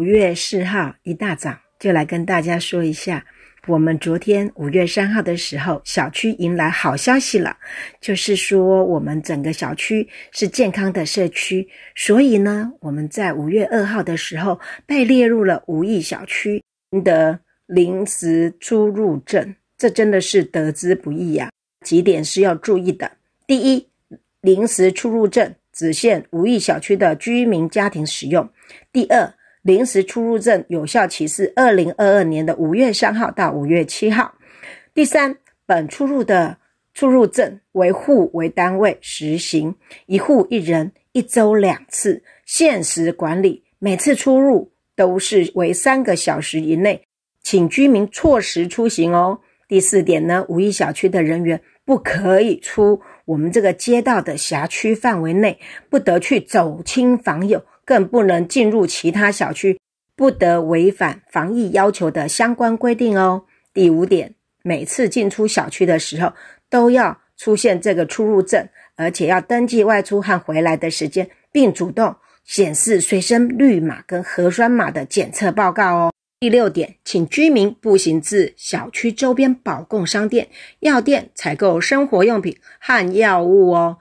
五月四号一大早，就来跟大家说一下，我们昨天五月三号的时候，小区迎来好消息了，就是说我们整个小区是健康的社区，所以呢，我们在五月二号的时候被列入了五疫小区的临时出入证，这真的是得之不易呀。几点是要注意的？第一，临时出入证只限五疫小区的居民家庭使用；第二。临时出入证有效期是二零二二年的五月三号到五月七号。第三，本出入的出入证为户为单位实行一户一人一周两次限时管理，每次出入都是为三个小时以内，请居民错时出行哦。第四点呢，五一小区的人员不可以出我们这个街道的辖区范围内，不得去走亲访友。更不能进入其他小区，不得违反防疫要求的相关规定哦。第五点，每次进出小区的时候都要出现这个出入证，而且要登记外出和回来的时间，并主动显示随身绿码跟核酸码的检测报告哦。第六点，请居民步行至小区周边保供商店、药店采购生活用品和药物哦。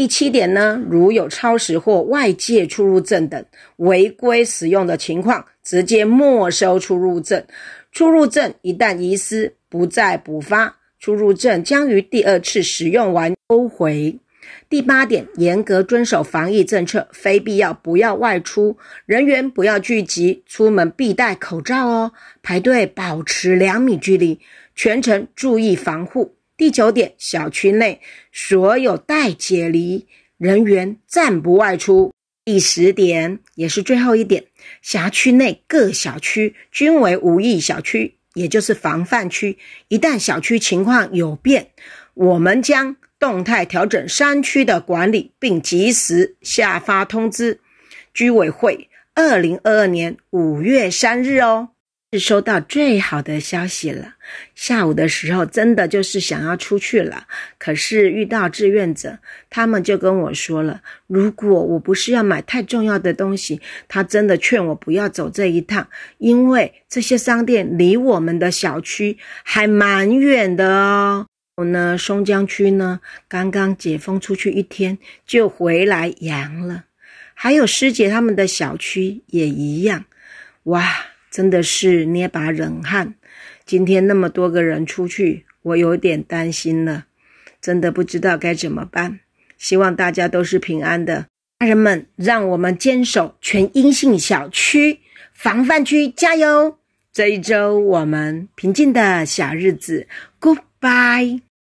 第七点呢，如有超时或外借出入证等违规使用的情况，直接没收出入证。出入证一旦遗失，不再补发。出入证将于第二次使用完收回。第八点，严格遵守防疫政策，非必要不要外出，人员不要聚集，出门必戴口罩哦。排队保持两米距离，全程注意防护。第九点，小区内所有待解离人员暂不外出。第十点，也是最后一点，辖区内各小区均为无疫小区，也就是防范区。一旦小区情况有变，我们将动态调整三区的管理，并及时下发通知。居委会，二零二二年五月三日哦。是收到最好的消息了。下午的时候，真的就是想要出去了，可是遇到志愿者，他们就跟我说了：如果我不是要买太重要的东西，他真的劝我不要走这一趟，因为这些商店离我们的小区还蛮远的哦。我呢，松江区呢，刚刚解封出去一天就回来阳了，还有师姐他们的小区也一样。哇！真的是捏把冷汗，今天那么多个人出去，我有点担心了，真的不知道该怎么办。希望大家都是平安的，家人们，让我们坚守全阴性小区防范区，加油！这一周我们平静的小日子，Goodbye。